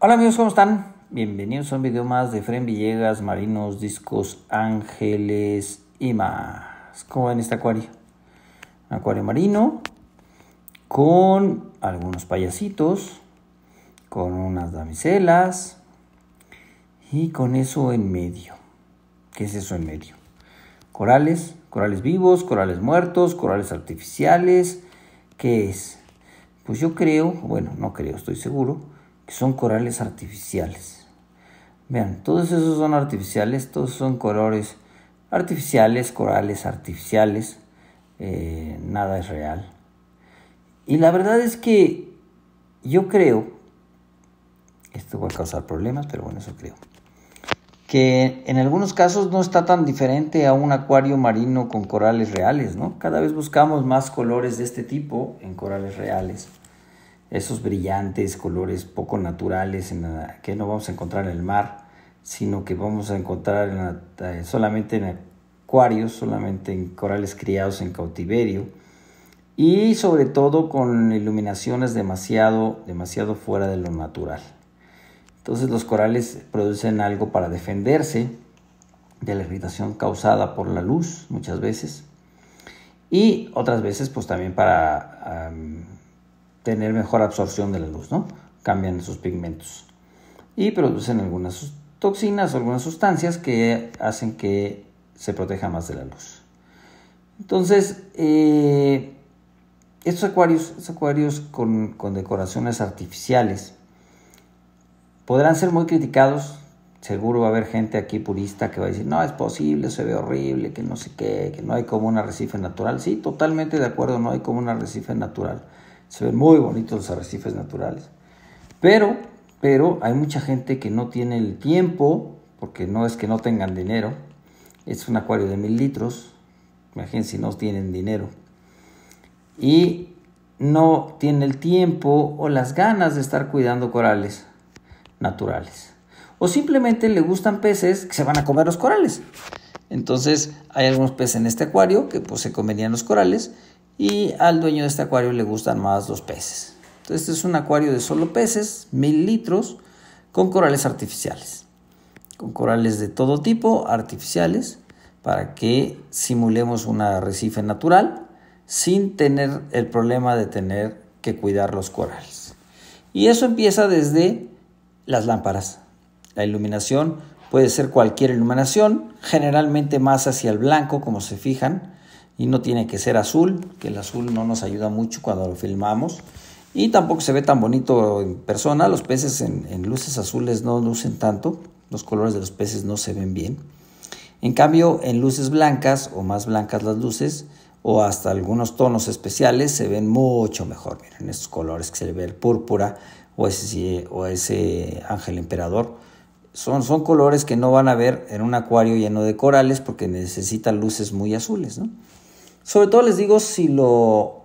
Hola amigos, ¿cómo están? Bienvenidos a un video más de Fren Villegas, Marinos, Discos, Ángeles y más. ¿Cómo ven este acuario? acuario marino con algunos payasitos, con unas damiselas y con eso en medio. ¿Qué es eso en medio? Corales, corales vivos, corales muertos, corales artificiales. ¿Qué es? Pues yo creo, bueno, no creo, estoy seguro que son corales artificiales. Vean, todos esos son artificiales, todos son colores artificiales, corales artificiales, eh, nada es real. Y la verdad es que yo creo, esto va a causar problemas, pero bueno, eso creo, que en algunos casos no está tan diferente a un acuario marino con corales reales, ¿no? Cada vez buscamos más colores de este tipo en corales reales esos brillantes colores poco naturales en que no vamos a encontrar en el mar, sino que vamos a encontrar eh, solamente en acuarios, solamente en corales criados en cautiverio y sobre todo con iluminaciones demasiado, demasiado fuera de lo natural. Entonces los corales producen algo para defenderse de la irritación causada por la luz muchas veces y otras veces pues también para tener mejor absorción de la luz, ¿no? Cambian sus pigmentos. Y producen algunas toxinas o algunas sustancias que hacen que se proteja más de la luz. Entonces, eh, estos acuarios, acuarios con, con, decoraciones artificiales podrán ser muy criticados. Seguro va a haber gente aquí purista que va a decir, no, es posible, se ve horrible, que no sé qué, que no hay como un arrecife natural. Sí, totalmente de acuerdo, no hay como un arrecife natural. Se ven muy bonitos los arrecifes naturales. Pero, pero hay mucha gente que no tiene el tiempo, porque no es que no tengan dinero. Es un acuario de mil litros. Imagínense si no tienen dinero. Y no tiene el tiempo o las ganas de estar cuidando corales naturales. O simplemente le gustan peces que se van a comer los corales. Entonces hay algunos peces en este acuario que pues, se comerían los corales y al dueño de este acuario le gustan más los peces. Entonces este es un acuario de solo peces, mil litros, con corales artificiales, con corales de todo tipo, artificiales, para que simulemos un arrecife natural sin tener el problema de tener que cuidar los corales. Y eso empieza desde las lámparas. La iluminación puede ser cualquier iluminación, generalmente más hacia el blanco, como se fijan, y no tiene que ser azul, que el azul no nos ayuda mucho cuando lo filmamos. Y tampoco se ve tan bonito en persona, los peces en, luces azules no lucen tanto, los colores de los peces no se ven bien. En cambio, en luces blancas o más blancas las luces o hasta algunos tonos especiales se ven mucho mejor. Miren estos colores que se le ve el púrpura o ese, o ese ángel emperador. Son, son colores que no van a ver en un acuario lleno de corales porque necesitan luces muy azules. ¿no? Sobre todo les digo si lo,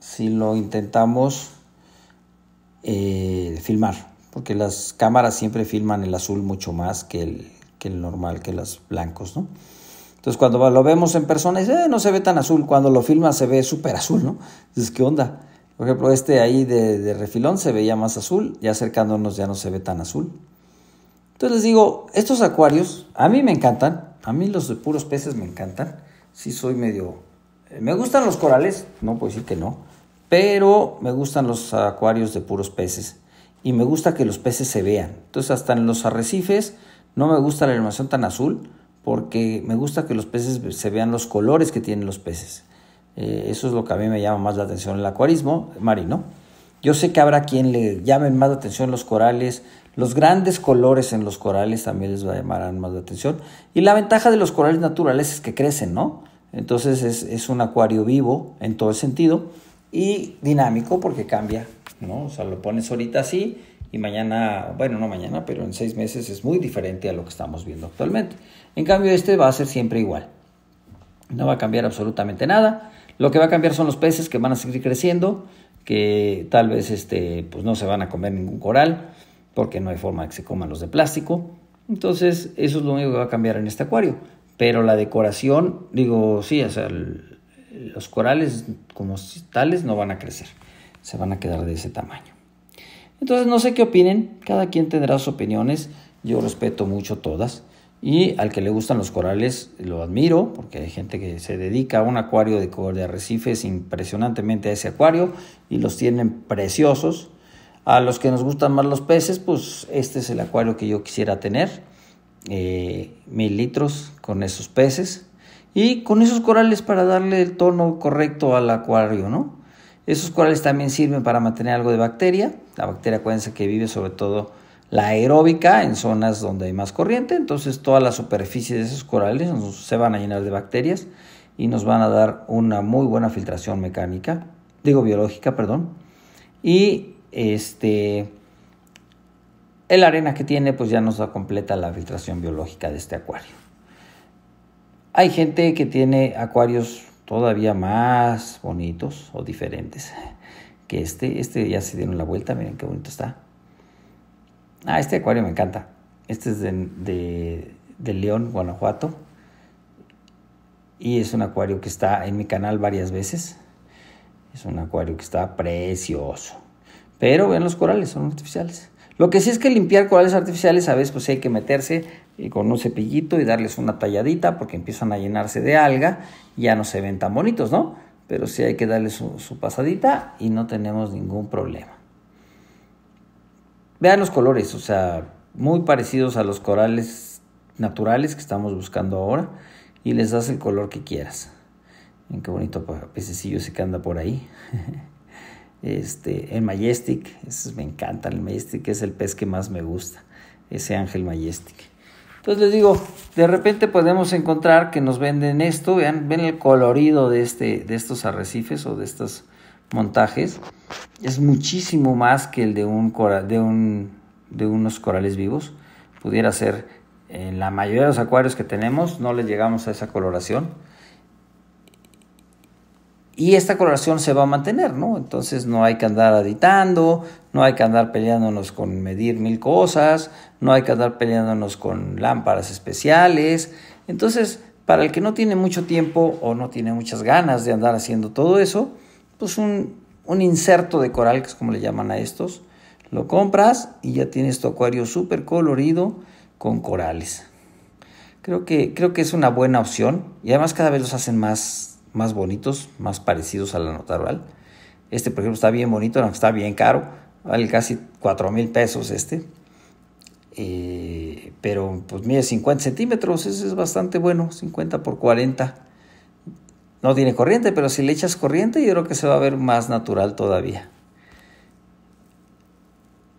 si lo intentamos eh, filmar, porque las cámaras siempre filman el azul mucho más que el, normal, que los blancos, ¿no? Entonces cuando lo vemos en persona, dice, eh, no se ve tan azul, cuando lo filma se ve súper azul, ¿no? Dices, ¿qué onda? Por ejemplo, este ahí de, refilón se veía más azul, ya acercándonos ya no se ve tan azul. Entonces les digo, estos acuarios a mí me encantan, a mí los de puros peces me encantan, si soy medio me gustan los corales, no puedo decir que no, pero me gustan los acuarios de puros peces y me gusta que los peces se vean. Entonces hasta en los arrecifes no me gusta la iluminación tan azul porque me gusta que los peces se vean los colores que tienen los peces. Eh, eso es lo que a mí me llama más la atención el acuarismo marino. Yo sé que habrá quien le llamen más la atención los corales, los grandes colores en los corales también les va a llamar más la atención. Y la ventaja de los corales naturales es que crecen, ¿no? Entonces es, un acuario vivo en todo sentido y dinámico porque cambia, ¿no? O sea, lo pones ahorita así y mañana, bueno, no mañana, pero en seis meses es muy diferente a lo que estamos viendo actualmente. En cambio, este va a ser siempre igual. No va a cambiar absolutamente nada. Lo que va a cambiar son los peces que van a seguir creciendo, que tal vez este, pues no se van a comer ningún coral, porque no hay forma de que se coman los de plástico. Entonces, eso es lo único que va a cambiar en este acuario. Pero la decoración, digo, sí, o los corales como tales no van a crecer, se van a quedar de ese tamaño. Entonces, no sé qué opinen, cada quien tendrá sus opiniones, yo respeto mucho todas. Y al que le gustan los corales, lo admiro, porque hay gente que se dedica a un acuario de, de arrecifes impresionantemente a ese acuario y los tienen preciosos. A los que nos gustan más los peces, pues este es el acuario que yo quisiera tener. Eh, mil litros con esos peces y con esos corales para darle el tono correcto al acuario, ¿no? Esos corales también sirven para mantener algo de bacteria. La bacteria, acuérdense que vive sobre todo la aeróbica en zonas donde hay más corriente, entonces toda la superficie de esos corales se van a llenar de bacterias y nos van a dar una muy buena filtración mecánica, digo biológica, perdón. Y este el arena que tiene pues ya nos da completa la filtración biológica de este acuario. Hay gente que tiene acuarios todavía más bonitos o diferentes que este. Este ya se dieron la vuelta, miren qué bonito está. Ah, este acuario me encanta. Este es de, de, León, Guanajuato. Y es un acuario que está en mi canal varias veces. Es un acuario que está precioso. Pero ven los corales, son artificiales. Lo que sí es que limpiar corales artificiales a veces pues hay que meterse eh, con un cepillito y darles una talladita porque empiezan a llenarse de alga y ya no se ven tan bonitos, ¿no? Pero sí hay que darles su, pasadita y no tenemos ningún problema. Vean los colores, o sea, muy parecidos a los corales naturales que estamos buscando ahora y les das el color que quieras. Miren qué bonito pececillo se que anda por ahí. Este, el Majestic, me encanta, el Majestic es el pez que más me gusta, ese ángel Majestic. Entonces pues les digo, de repente podemos encontrar que nos venden esto, vean, ven el colorido de, este, de estos arrecifes o de estos montajes. Es muchísimo más que el de, un, de, un, de unos corales vivos. Pudiera ser en la mayoría de los acuarios que tenemos, no les llegamos a esa coloración y esta coloración se va a mantener, ¿no? Entonces no hay que andar editando, no hay que andar peleándonos con medir mil cosas, no hay que andar peleándonos con lámparas especiales. Entonces, para el que no tiene mucho tiempo o no tiene muchas ganas de andar haciendo todo eso, pues un, inserto de coral, que es como le llaman a estos, lo compras y ya tienes tu acuario súper colorido con corales. Creo que, creo que es una buena opción y además cada vez los hacen más más bonitos, más parecidos a la nota oral. Este, por ejemplo, está bien bonito, está bien caro, vale casi 4 mil pesos este. Eh, pero pues mide 50 centímetros, ese es bastante bueno, 50 por 40. No tiene corriente, pero si le echas corriente, yo creo que se va a ver más natural todavía.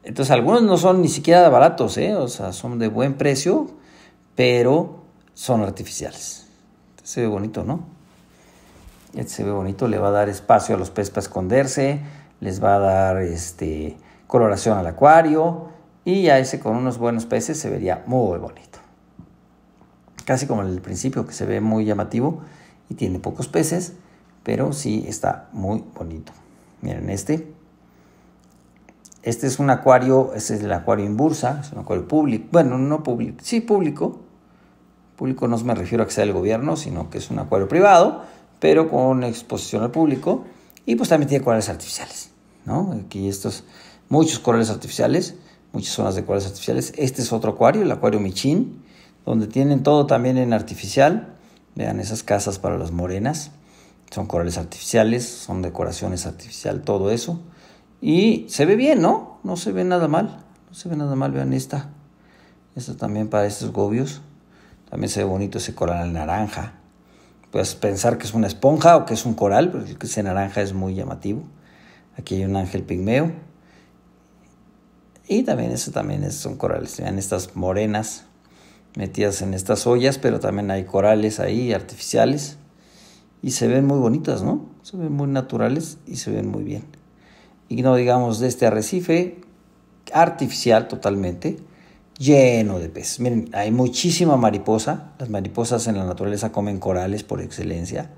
Entonces, algunos no son ni siquiera baratos, ¿eh? o sea, son de buen precio, pero son artificiales. Se ve bonito, ¿no? este se ve bonito, le va a dar espacio a los peces para esconderse, les va a dar este, coloración al acuario y ya ese con unos buenos peces se vería muy bonito. Casi como el principio que se ve muy llamativo y tiene pocos peces, pero sí está muy bonito. Miren este. Este es un acuario, este es el acuario en bursa, es un acuario público, bueno, no público, sí público. Público no me refiero a que sea el gobierno, sino que es un acuario privado, pero con exposición al público. Y pues también tiene corales artificiales, ¿no? Aquí estos, muchos corales artificiales, muchas zonas de corales artificiales. Este es otro acuario, el acuario Michin, donde tienen todo también en artificial. Vean esas casas para las morenas. Son corales artificiales, son decoraciones artificiales, todo eso. Y se ve bien, ¿no? No se ve nada mal. No se ve nada mal, vean esta. Esta también para estos gobios. También se ve bonito ese coral naranja pues, pensar que es una esponja o que es un coral, porque pues, ese naranja es muy llamativo. Aquí hay un ángel pigmeo. Y también eso también son corales. Vean estas morenas metidas en estas ollas, pero también hay corales ahí artificiales. Y se ven muy bonitas, ¿no? Se ven muy naturales y se ven muy bien. Y no digamos de este arrecife artificial totalmente, lleno de peces. Miren, hay muchísima mariposa. Las mariposas en la naturaleza comen corales por excelencia.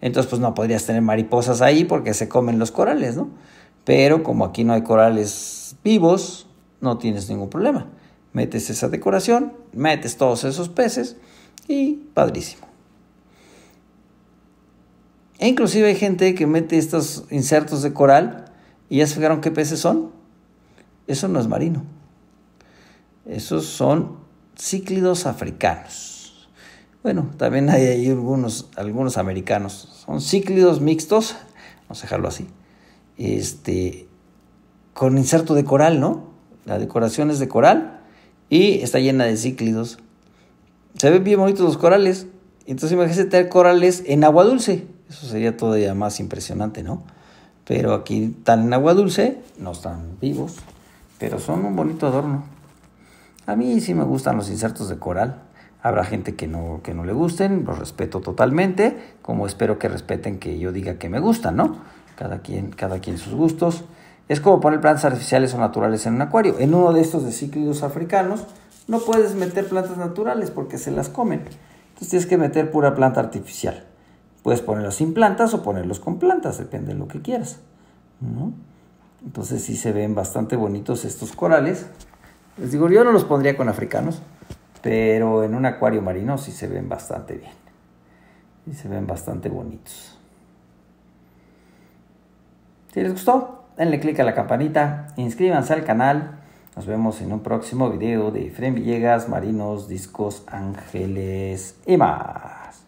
Entonces, pues no podrías tener mariposas ahí porque se comen los corales, ¿no? Pero como aquí no hay corales vivos, no tienes ningún problema. Metes esa decoración, metes todos esos peces y padrísimo. E inclusive hay gente que mete estos insertos de coral y ya se fijaron qué peces son. Eso no es marino. Esos son cíclidos africanos. Bueno, también hay ahí algunos, algunos americanos. Son cíclidos mixtos, vamos a dejarlo así, este, con inserto de coral, ¿no? La decoración es de coral y está llena de cíclidos. Se ven bien bonitos los corales. Entonces imagínense tener corales en agua dulce. Eso sería todavía más impresionante, ¿no? Pero aquí están en agua dulce, no están vivos, pero son un bonito adorno. A mí sí me gustan los insertos de coral. Habrá gente que no, que no le gusten, los respeto totalmente, como espero que respeten que yo diga que me gustan, ¿no? Cada quien, cada quien sus gustos. Es como poner plantas artificiales o naturales en un acuario. En uno de estos de cíclidos africanos no puedes meter plantas naturales porque se las comen. Entonces tienes que meter pura planta artificial. Puedes ponerlos sin plantas o ponerlos con plantas, depende de lo que quieras. ¿no? Entonces sí se ven bastante bonitos estos corales. Les digo, yo no los pondría con africanos, pero en un acuario marino sí se ven bastante bien. Y se ven bastante bonitos. Si les gustó, denle click a la campanita, inscríbanse al canal. Nos vemos en un próximo video de Fren Villegas, Marinos, Discos, Ángeles y más.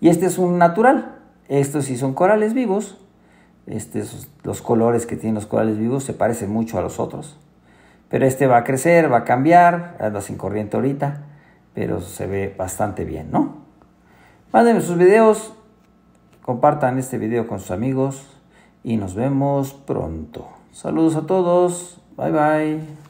Y este es un natural. Estos sí son corales vivos. Estos, los colores que tienen los corales vivos se parecen mucho a los otros. Pero este va a crecer, va a cambiar, anda sin corriente ahorita, pero se ve bastante bien, ¿no? Mándenme sus videos, compartan este video con sus amigos y nos vemos pronto. Saludos a todos, bye bye.